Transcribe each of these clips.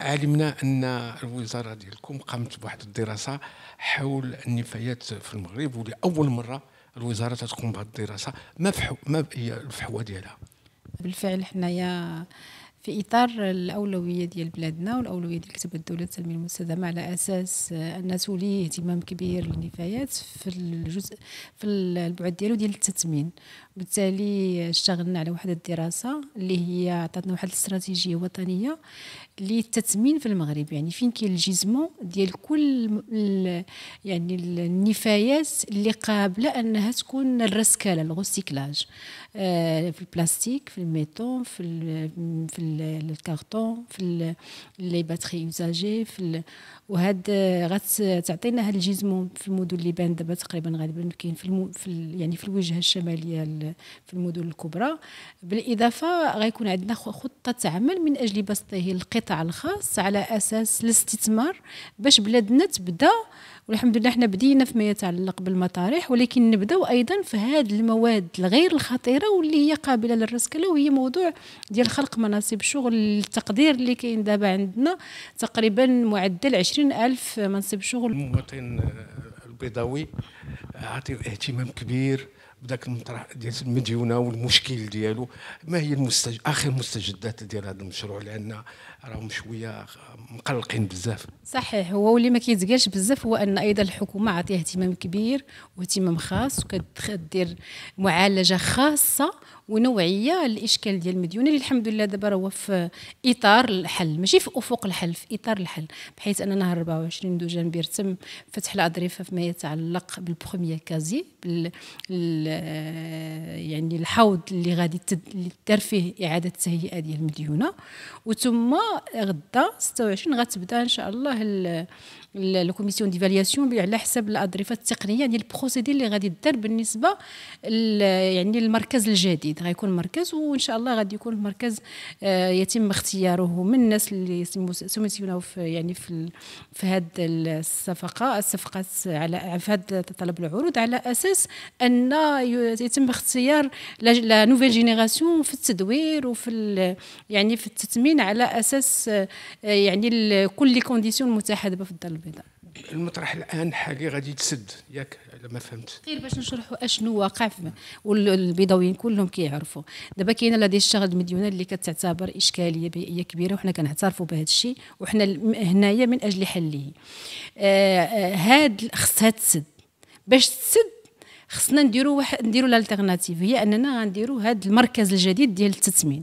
علمنا ان الوزاره ديالكم قامت بواحد الدراسه حول النفايات في المغرب ولاول مره الوزاره تقوم بهذه الدراسه ما فحو ما هي الفحوه ديالها بالفعل حنايا في اطار الاولويه ديال بلادنا والاولويه ديال كتب الدوله التنميه المستدامه على اساس ان تولي اهتمام كبير للنفايات في الجزء في البعد ديالو ديال التثمين بالتالي اشتغلنا على واحد الدراسه اللي هي عطاتنا واحد الاستراتيجيه وطنيه للتثمين في المغرب يعني فين كاين الجيزمون ديال كل الـ يعني النفايات اللي قابله انها تكون الرسكاله الغوسيكلاج آه، في البلاستيك في الميتون في الـ في الكارطون في لي باتري اوزاجي في وهاد غتعطينا هاد الجيزمون في المدن اللي بان دابا تقريبا غالبا كاين في, المو في يعني في الوجهه الشماليه في المدن الكبرى بالاضافه غيكون عندنا خطه عمل من اجل بسطه القطع القطاع الخاص على اساس الاستثمار باش بلادنا تبدا والحمد لله حنا بدينا فيما يتعلق بالمطارح ولكن نبداو ايضا في هذه المواد الغير الخطيره واللي هي قابله للرسكله وهي موضوع ديال خلق مناصب شغل التقدير اللي كاين دابا عندنا تقريبا معدل 20 الف منصب شغل مواطن آه، البيضاوي عطيو اهتمام كبير بداك المطرح ديال المديونه والمشكل ديالو ما هي المستج... اخر مستجدات ديال هذا المشروع لان راهم شويه مقلقين بزاف صحيح هو واللي ما كيتقالش بزاف هو ان ايضا الحكومه عاطيه اهتمام كبير واهتمام خاص وكدير معالجه خاصه ونوعيه الاشكال ديال مديونه اللي الحمد لله دابا راه في اطار الحل ماشي في افق الحل في اطار الحل بحيث ان نهار 24 دو جانبير تم فتح الاضرفه فيما يتعلق بالبروميير كازي بال يعني الحوض اللي غادي دار فيه اعاده التهيئه ديال المديونه وثم غدا 26 غتبدا ان شاء الله الكوميسيون ديفالياسيون على حسب الاضرفه التقنيه ديال البروسيدي اللي غادي دار بالنسبه يعني المركز الجديد غيكون مركز وان شاء الله غادي يكون المركز آه، يتم اختياره من الناس اللي سميتيوناو في يعني في في هذه الصفقه الصفقات على في هذا طلب العروض على اساس ان يتم اختيار لا نوفيل جينيراسيون في التدوير وفي يعني في التثمين على اساس آه، يعني كل لي كونديسيون دابا في الدار البيضاء المطرح الان حالي غادي تسد ياك على ما فهمت غير باش نشرحوا اشنو واقع والبيضاويين كلهم كيعرفوا دابا كاينه لا ديشارج مديونه اللي كتعتبر اشكاليه بيئيه كبيره وحنا كنعترفوا بهذا الشيء وحنا هنايا من اجل حله آه، آه، هاد خصها تسد باش تسد خصنا نديروا واحد نديروا الالتيرناتيف هي اننا غنديروا هذا المركز الجديد ديال التثمين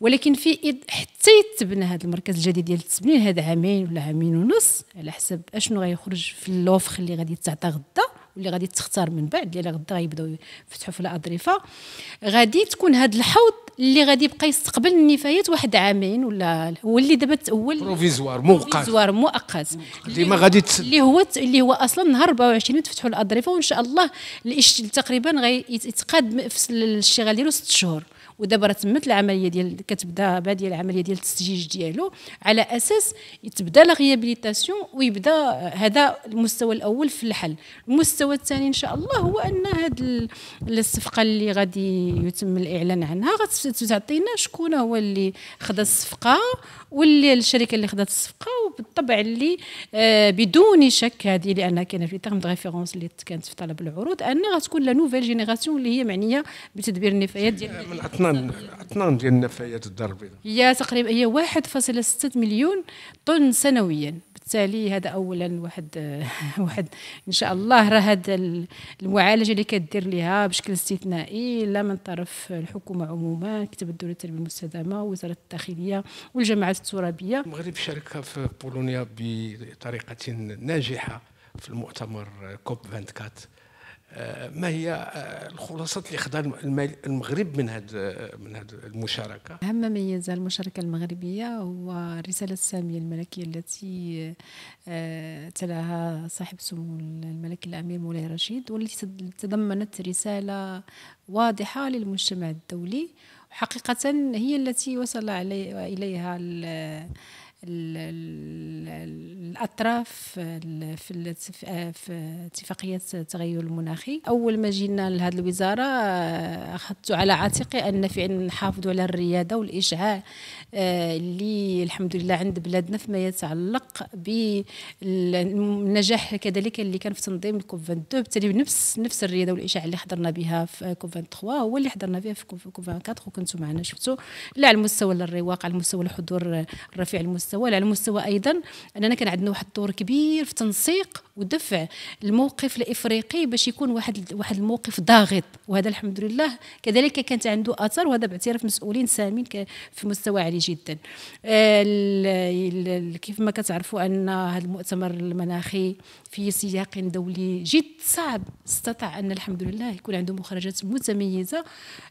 ولكن في حتى يتبنى هذا المركز الجديد ديال التسبنين هذا عامين ولا عامين ونص على حسب اشنو غيخرج في اللوفخ اللي غادي تعطى غدا واللي غادي تختار من بعد ديال غدا غيبداو يفتحوا في الاضرفه غادي تكون هذا الحوض اللي غادي يبقى يستقبل النفايات واحد عامين ولا هو اللي دابا تاول بروفيزوار مؤقت بروفيزوار مؤقت اللي ما غادي اللي هو اللي هو اصلا نهار 24 تفتحوا الاضرفه وان شاء الله تقريبا غيتقاد في الشغال ديالو ست شهور ودابا راه تمت العمليه ديال كتبدا باديه العمليه ديال التسجيج ديالو على اساس تبدا لا غيابيليتاسيون ويبدا هذا المستوى الاول في الحل المستوى الثاني ان شاء الله هو ان هذه الصفقه اللي غادي يتم الاعلان عنها غتعطينا شكون هو اللي خدا الصفقه واللي الشركه اللي خدات الصفقه بالطبع اللي آه، بدون شك هذه لانها كاينه في تيرم ريفيرونس اللي كانت في طلب العروض ان غتكون لا نوفيل جينيراسيون اللي هي معنيه بتدبير النفايات ديال آه، من اطنان اطنان ديال النفايات الدار البيضاء هي تقريبا هي 1.6 مليون طن سنويا بالتالي هذا اولا واحد آه، واحد ان شاء الله راه هذا المعالجه اللي كدير لها بشكل استثنائي لا من طرف الحكومه عموما كتب الدوله التربيه المستدامه وزاره الداخليه والجماعات الترابيه المغرب شاركها في بولونيا بطريقة ناجحة في المؤتمر كوب 24 آه، ما هي آه، الخلاصات اللي خدها المغرب من هذا آه، من هذا المشاركه؟ اهم ما ميز المشاركه المغربيه هو الرساله الساميه الملكيه التي تلاها صاحب سمو الملك الامير مولاي رشيد والتي تضمنت رساله واضحه للمجتمع الدولي حقيقه هي التي وصل علي اليها الاطراف في آه، في اتفاقيه التغير المناخي اول ما جينا لهذه الوزاره آه، اخذت على عاتقي ان في نحافظوا على الرياده والاشعاع آه، اللي الحمد لله عند بلادنا فيما يتعلق بالنجاح كذلك اللي كان في تنظيم الكوفان 22 بالتالي نفس نفس الرياده والاشعاع اللي حضرنا بها في كوب 3 هو اللي حضرنا بها في كوب 24 وكنتوا معنا شفتوا لا على المستوى الرواق على المستوى الحضور الرفيع المستوى المستوى على المستوى ايضا اننا كان عندنا واحد الدور كبير في تنسيق ودفع الموقف الافريقي باش يكون واحد واحد الموقف ضاغط وهذا الحمد لله كذلك كانت عنده اثر وهذا باعتراف مسؤولين سامين في مستوى عالي جدا آه، كيف ما كتعرفوا ان هذا المؤتمر المناخي في سياق دولي جد صعب استطاع ان الحمد لله يكون عنده مخرجات متميزه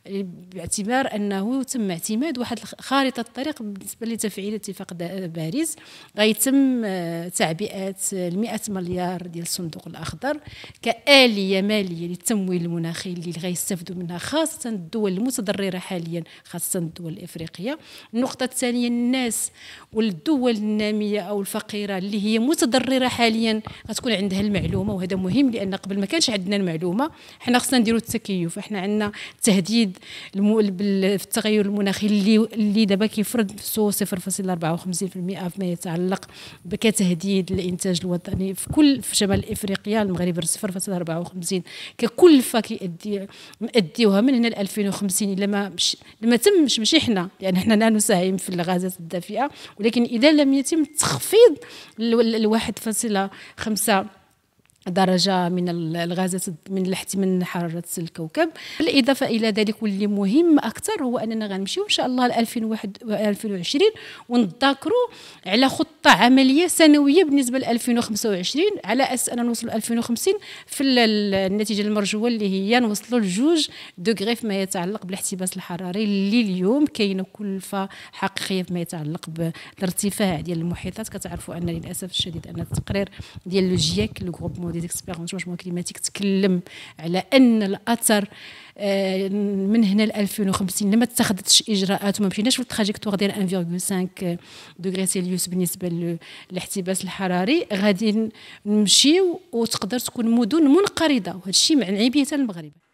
آه، باعتبار انه تم اعتماد واحد خارطه الطريق بالنسبه لتفعيل اتفاق باريس غيتم آه، تعبئه 100 مليار القرار ديال الصندوق الاخضر كاليه ماليه للتمويل المناخي اللي غيستافدوا منها خاصه الدول المتضرره حاليا خاصه الدول الافريقيه النقطه الثانيه الناس والدول الناميه او الفقيره اللي هي متضرره حاليا غتكون عندها المعلومه وهذا مهم لان قبل ما كانش عندنا المعلومه حنا خصنا نديروا التكيف حنا عندنا تهديد بالتغير المناخي اللي اللي دابا كيفرض نفسه 0.54% فيما يتعلق بكتهديد الانتاج الوطني في كل في شمال افريقيا المغرب 0.54 ككلفه كيأدي مأديوها من هنا ل 2050 الا ما مش لما تمش ماشي حنا لان يعني حنا لا نساهم في الغازات الدافئه ولكن اذا لم يتم تخفيض ال 1.5 درجة من الغازات من من حرارة الكوكب بالإضافة إلى ذلك واللي مهم أكثر هو أننا غنمشيو إن شاء الله ل 2021 ونتذكروا على خطة عملية سنوية بالنسبة ل 2025 على أساس أننا نوصلوا 2050 في النتيجة المرجوة اللي هي نوصلوا لجوج دوغري فيما يتعلق بالاحتباس الحراري اللي اليوم كاينة كلفة حقيقية فيما يتعلق بالارتفاع ديال المحيطات كتعرفوا أن للأسف الشديد أن التقرير ديال لو لو دي زيكسبيرونس شونجمون كليماتيك تكلم على ان الاثر آه، من هنا ل 2050 لما اتخذتش اجراءات وما مشيناش في التراجيكتوار ديال 1.5 دوغري سيليوس بالنسبه للاحتباس الحراري غادي نمشيو وتقدر تكون مدن منقرضه وهذا الشيء معنعي به المغرب